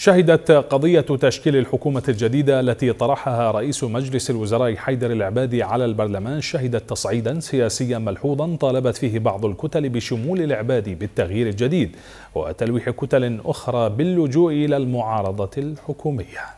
شهدت قضية تشكيل الحكومة الجديدة التي طرحها رئيس مجلس الوزراء حيدر العبادي على البرلمان شهدت تصعيدا سياسيا ملحوظا طالبت فيه بعض الكتل بشمول العبادي بالتغيير الجديد وتلويح كتل أخرى باللجوء إلى المعارضة الحكومية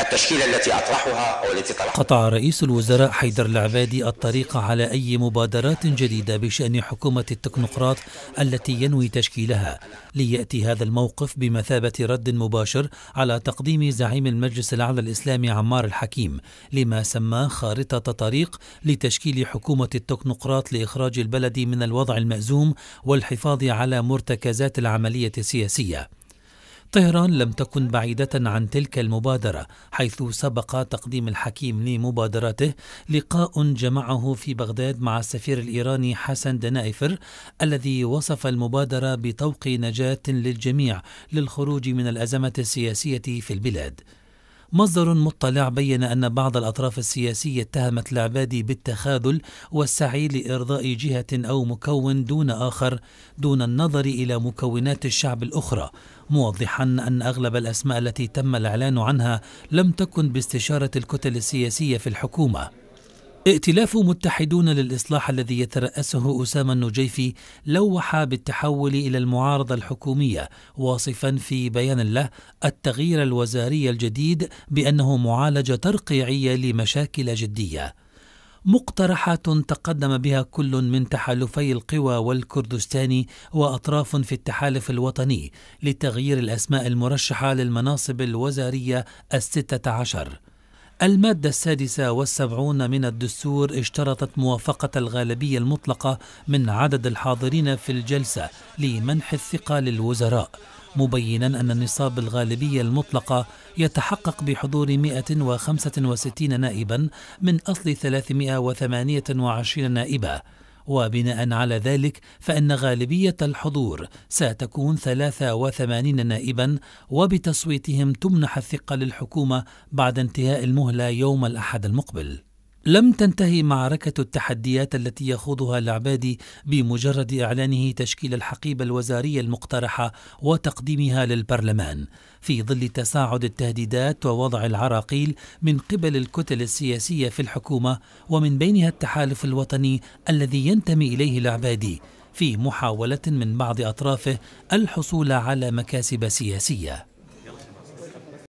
التشكيلة التي أطرحها أو التي طرحها قطع رئيس الوزراء حيدر العبادي الطريق على أي مبادرات جديدة بشأن حكومة التكنوقراط التي ينوي تشكيلها ليأتي هذا الموقف بمثابة رد مباشر على تقديم زعيم المجلس الأعلى الإسلامي عمار الحكيم لما سماه خارطة طريق لتشكيل حكومة التكنوقراط لإخراج البلد من الوضع المأزوم والحفاظ على مرتكزات العملية السياسية طهران لم تكن بعيدة عن تلك المبادرة حيث سبق تقديم الحكيم لمبادرته لقاء جمعه في بغداد مع السفير الإيراني حسن دنائفر الذي وصف المبادرة بطوق نجاة للجميع للخروج من الأزمة السياسية في البلاد مصدر مطلع بين أن بعض الأطراف السياسية اتهمت العبادي بالتخاذل والسعي لإرضاء جهة أو مكون دون آخر دون النظر إلى مكونات الشعب الأخرى موضحا أن أغلب الأسماء التي تم الإعلان عنها لم تكن باستشارة الكتل السياسية في الحكومة ائتلاف متحدون للإصلاح الذي يترأسه أسامة النجيفي لوح بالتحول إلى المعارضة الحكومية واصفا في بيان له التغيير الوزاري الجديد بأنه معالجة ترقيعية لمشاكل جدية مقترحات تقدم بها كل من تحالفي القوى والكردستاني واطراف في التحالف الوطني لتغيير الاسماء المرشحه للمناصب الوزاريه السته عشر المادة السادسة والسبعون من الدستور اشترطت موافقة الغالبية المطلقة من عدد الحاضرين في الجلسة لمنح الثقة للوزراء مبينا أن نصاب الغالبية المطلقة يتحقق بحضور 165 نائبا من أصل 328 نائبا وبناء على ذلك فإن غالبية الحضور ستكون 83 نائبا وبتصويتهم تمنح الثقة للحكومة بعد انتهاء المهلة يوم الأحد المقبل لم تنتهي معركة التحديات التي يخوضها العبادي بمجرد إعلانه تشكيل الحقيبة الوزارية المقترحة وتقديمها للبرلمان، في ظل تصاعد التهديدات ووضع العراقيل من قبل الكتل السياسية في الحكومة ومن بينها التحالف الوطني الذي ينتمي إليه العبادي، في محاولة من بعض أطرافه الحصول على مكاسب سياسية.